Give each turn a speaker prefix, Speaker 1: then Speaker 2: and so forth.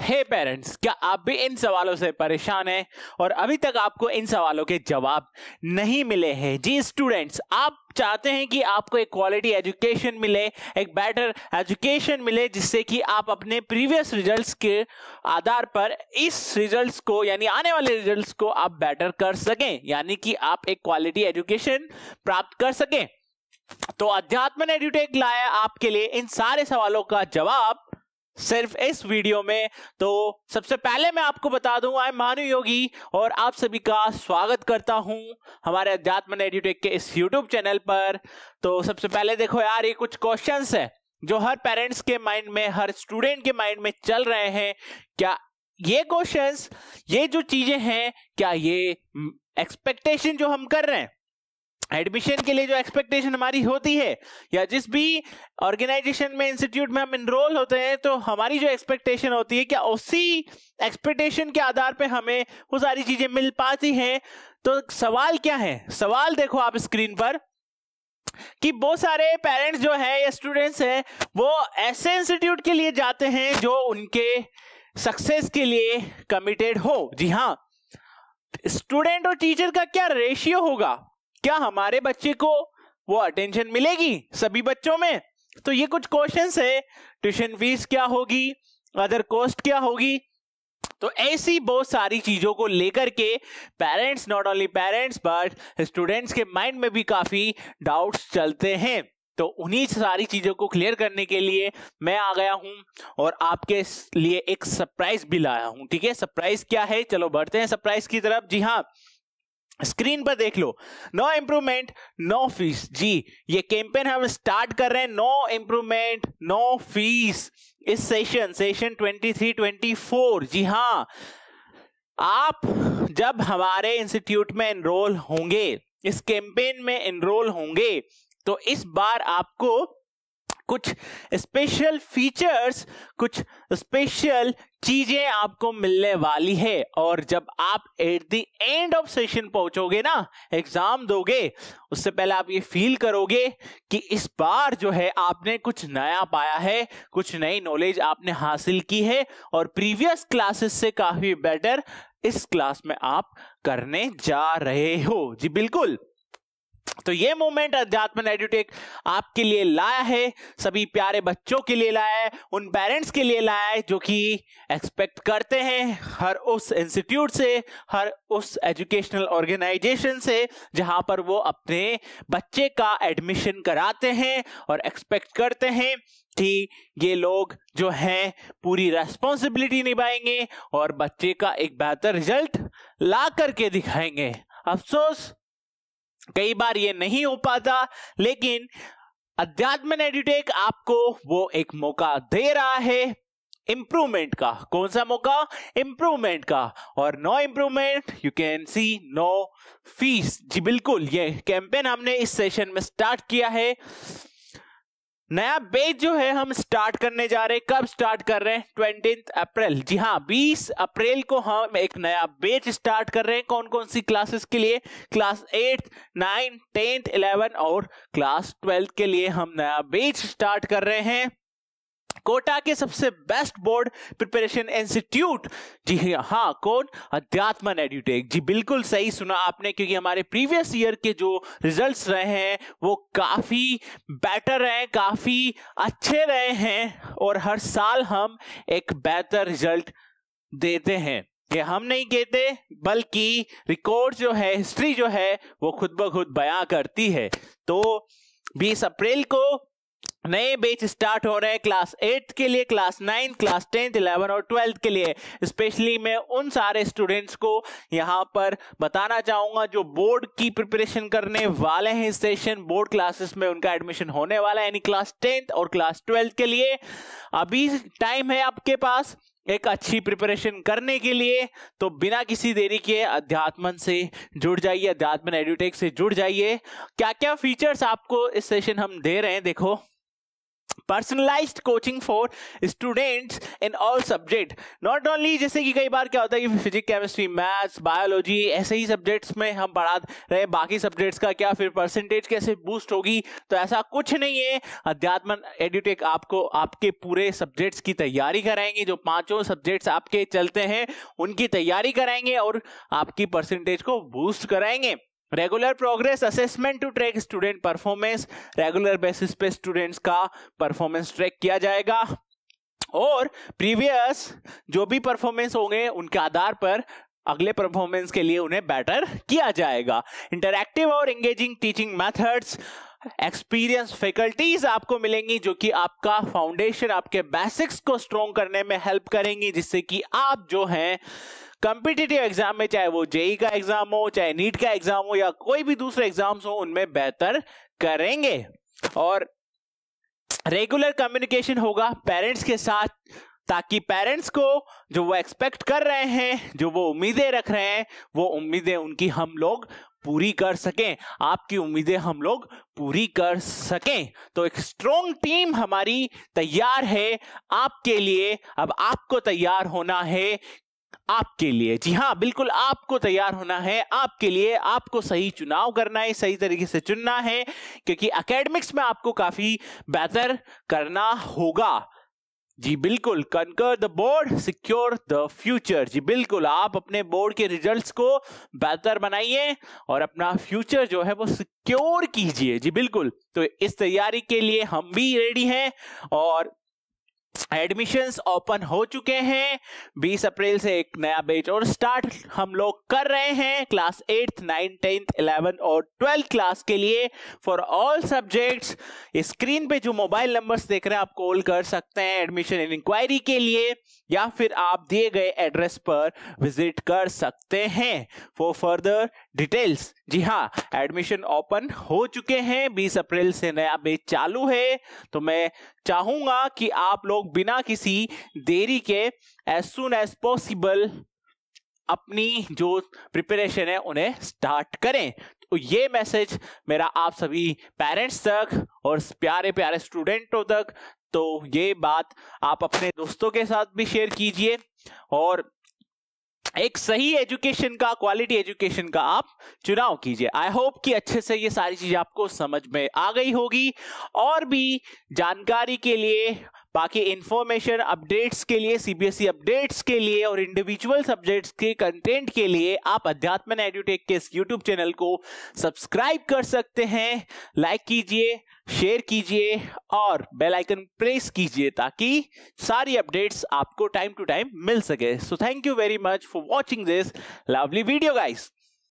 Speaker 1: हे hey parents क्या आप भी इन सवालों से परेशान हैं और अभी तक आपको इन सवालों के जवाब नहीं मिले हैं जी स्टूडेंट्स आप चाहते हैं कि आपको एक क्वालिटी एजुकेशन मिले एक बेटर एजुकेशन मिले जिससे कि आप अपने प्रीवियस रिजल्ट्स के आधार पर इस रिजल्ट्स को यानी आने वाले रिजल्ट्स को आप बेटर कर सकें यानी कि आप एक क्वालिटी एजुकेशन प्राप्त कर सकें तो अध्यात्म ने लाया आपके लिए इन सारे सवालों का जवाब सिर्फ इस वीडियो में तो सबसे पहले मैं आपको बता दूं आई मानु योगी और आप सभी का स्वागत करता हूं हमारे अध्यात्म एड्यूटेक के इस यूट्यूब चैनल पर तो सबसे पहले देखो यार ये कुछ क्वेश्चंस है जो हर पेरेंट्स के माइंड में हर स्टूडेंट के माइंड में चल रहे हैं क्या ये क्वेश्चंस ये जो चीजें हैं क्या ये एक्सपेक्टेशन हम्म, जो हम कर रहे हैं एडमिशन के लिए जो एक्सपेक्टेशन हमारी होती है या जिस भी ऑर्गेनाइजेशन में इंस्टीट्यूट में हम इनरोल होते हैं तो हमारी जो एक्सपेक्टेशन होती है क्या उसी एक्सपेक्टेशन के आधार पे हमें वो सारी चीजें मिल पाती हैं तो सवाल क्या है सवाल देखो आप स्क्रीन पर कि बहुत सारे पेरेंट्स जो है या स्टूडेंट्स हैं वो ऐसे इंस्टीट्यूट के लिए जाते हैं जो उनके सक्सेस के लिए कमिटेड हो जी हाँ स्टूडेंट और टीचर का क्या रेशियो होगा क्या हमारे बच्चे को वो अटेंशन मिलेगी सभी बच्चों में तो ये कुछ क्वेश्चन है ट्यूशन फीस क्या होगी अदर कॉस्ट क्या होगी तो ऐसी बहुत सारी चीजों को लेकर के parents not only parents but students के माइंड में भी काफी डाउट्स चलते हैं तो उन्हीं सारी चीजों को क्लियर करने के लिए मैं आ गया हूं और आपके लिए एक सरप्राइज भी लाया हूं ठीक है सरप्राइज क्या है चलो बढ़ते हैं सरप्राइज की तरफ जी हाँ स्क्रीन पर देख लो नो इम्प्रूवमेंट नो फीस जी ये कैंपेन हम स्टार्ट कर रहे हैं नो इम्प्रूवमेंट नो फीस इस सेशन सेशन 23 24 जी हाँ आप जब हमारे इंस्टीट्यूट में एनरोल होंगे इस कैंपेन में एनरोल होंगे तो इस बार आपको कुछ स्पेशल फीचर्स कुछ स्पेशल चीजें आपको मिलने वाली है और जब आप at the end of session पहुंचोगे ना एग्जाम दोगे उससे पहले आप ये फील करोगे कि इस बार जो है आपने कुछ नया पाया है कुछ नई नॉलेज आपने हासिल की है और प्रीवियस क्लासेस से काफी बेटर इस क्लास में आप करने जा रहे हो जी बिल्कुल तो ये मोमेंट अध्यात्म एडुटेक आपके लिए लाया है सभी प्यारे बच्चों के लिए लाया है उन पेरेंट्स के लिए लाया है जो कि एक्सपेक्ट करते हैं हर उस इंस्टीट्यूट से हर उस एजुकेशनल ऑर्गेनाइजेशन से जहां पर वो अपने बच्चे का एडमिशन कराते हैं और एक्सपेक्ट करते हैं कि ये लोग जो हैं पूरी रेस्पॉन्सिबिलिटी निभाएंगे और बच्चे का एक बेहतर रिजल्ट ला करके दिखाएंगे अफसोस कई बार ये नहीं हो पाता लेकिन अध्यात्म एडुटेक आपको वो एक मौका दे रहा है इंप्रूवमेंट का कौन सा मौका इंप्रूवमेंट का और no improvement you can see no fees जी बिल्कुल ये कैंपेन हमने इस सेशन में स्टार्ट किया है नया बेच जो है हम स्टार्ट करने जा रहे हैं कब स्टार्ट कर रहे हैं ट्वेंटी अप्रैल जी हाँ 20 अप्रैल को हम एक नया बेच स्टार्ट कर रहे हैं कौन कौन सी क्लासेस के लिए class eight nine tenth eleven और क्लास ट्वेल्थ के लिए हम नया बेच स्टार्ट कर रहे हैं कोटा के सबसे बेस्ट बोर्ड प्रिपरेशन इंस्टीट्यूट जी हाँ कौन अध्यात्मन एड्यूटेक जी बिल्कुल सही सुना आपने क्योंकि हमारे प्रीवियस ईयर के जो रिजल्ट्स रहे हैं वो काफ़ी बेटर रहे काफ़ी अच्छे रहे हैं और हर साल हम एक बेहतर रिजल्ट देते हैं ये हम नहीं कहते बल्कि रिकॉर्ड जो है हिस्ट्री जो है वो खुद ब खुद बयां करती है तो 20 अप्रैल को नए बेच स्टार्ट हो रहे हैं क्लास एट्थ के लिए class ninth class tenth eleven और ट्वेल्थ के लिए स्पेशली मैं उन सारे स्टूडेंट्स को यहाँ पर बताना चाहूँगा जो बोर्ड की प्रिपरेशन करने वाले हैं इस सेशन बोर्ड क्लासेस में उनका एडमिशन होने वाला है यानी क्लास टेंथ और क्लास ट्वेल्थ के लिए अभी टाइम है आपके पास एक अच्छी प्रिपरेशन करने के लिए तो बिना किसी देरी के अध्यात्मन से जुड़ जाइए अध्यात्मन एडुटेक से जुड़ जाइए क्या क्या फीचर्स आपको इस सेशन हम दे रहे हैं देखो personalised coaching for students in all subject not only जैसे कि कई बार क्या होता है कि फिजिक्स केमिस्ट्री मैथ्स बायोलॉजी ऐसे ही सब्जेक्ट्स में हम पढ़ा रहे बाकी सब्जेक्ट्स का क्या फिर परसेंटेज कैसे बूस्ट होगी तो ऐसा कुछ नहीं है अध्यात्म एड्यूटेक आपको आपके पूरे सब्जेक्ट्स की तैयारी कराएंगे जो पांचों सब्जेक्ट्स आपके चलते हैं उनकी तैयारी कराएंगे और आपकी परसेंटेज को बूस्ट कराएंगे regular progress assessment to track student performance regular basis पे स्टूडेंट्स का परफॉर्मेंस ट्रैक किया जाएगा और प्रीवियस जो भी परफॉर्मेंस होंगे उनके आधार पर अगले परफॉर्मेंस के लिए उन्हें बेटर किया जाएगा इंटरैक्टिव और engaging teaching methods experience faculties आपको मिलेंगी जो कि आपका फाउंडेशन आपके बेसिक्स को स्ट्रोंग करने में हेल्प करेंगी जिससे कि आप जो हैं कंपिटेटिव एग्जाम में चाहे वो जेई e का एग्जाम हो चाहे नीट का एग्जाम हो या कोई भी दूसरे एग्जाम्स हो उनमें बेहतर करेंगे और रेगुलर कम्युनिकेशन होगा पेरेंट्स के साथ ताकि पेरेंट्स को जो वो एक्सपेक्ट कर रहे हैं जो वो उम्मीदें रख रहे हैं वो उम्मीदें उनकी हम लोग पूरी कर सकें आपकी उम्मीदें हम लोग पूरी कर सकें तो एक स्ट्रोंग टीम हमारी तैयार है आपके लिए अब आपको तैयार होना है आपके लिए जी हाँ बिल्कुल आपको तैयार होना है आपके लिए आपको सही चुनाव करना है सही तरीके से चुनना है क्योंकि एकेडमिक्स में आपको काफी बेहतर करना होगा जी बिल्कुल conquer the board secure the future जी बिल्कुल आप अपने बोर्ड के रिजल्ट्स को बेहतर बनाइए और अपना फ्यूचर जो है वो सिक्योर कीजिए जी बिल्कुल तो इस तैयारी के लिए हम भी रेडी हैं और एडमिशंस ओपन हो चुके हैं 20 अप्रैल से एक नया बैच और स्टार्ट हम लोग कर रहे हैं class eighth ninth tenth eleventh और ट्वेल्थ क्लास के लिए फॉर ऑल सब्जेक्ट्स स्क्रीन पे जो मोबाइल नंबर्स देख रहे हैं आप कॉल कर सकते हैं एडमिशन इन इंक्वायरी के लिए या फिर आप दिए गए एड्रेस पर विजिट कर सकते हैं फॉर फर्दर डिटेल्स जी हाँ एडमिशन ओपन हो चुके हैं 20 अप्रैल से नया बेच चालू है तो मैं चाहूंगा कि आप लोग बिना किसी देरी के एज सुन एज पॉसिबल अपनी जो प्रिपरेशन है उन्हें स्टार्ट करें तो ये मैसेज मेरा आप सभी पेरेंट्स तक और प्यारे प्यारे स्टूडेंटों तक तो ये बात आप अपने दोस्तों के साथ भी शेयर कीजिए और एक सही एजुकेशन का क्वालिटी एजुकेशन का आप चुनाव कीजिए आई होप कि अच्छे से ये सारी चीज आपको समझ में आ गई होगी और भी जानकारी के लिए बाकी इन्फॉर्मेशन अपडेट्स के लिए सीबीएसई अपडेट्स e के लिए और इंडिविजुअल सब्जेक्ट्स के कंटेंट के लिए आप अध्यात्म एडुटेक के इस यूट्यूब चैनल को सब्सक्राइब कर सकते हैं लाइक कीजिए शेयर कीजिए और बेल आइकन प्रेस कीजिए ताकि सारी अपडेट्स आपको टाइम टू टाइम मिल सके so thank you very much for watching this lovely video guys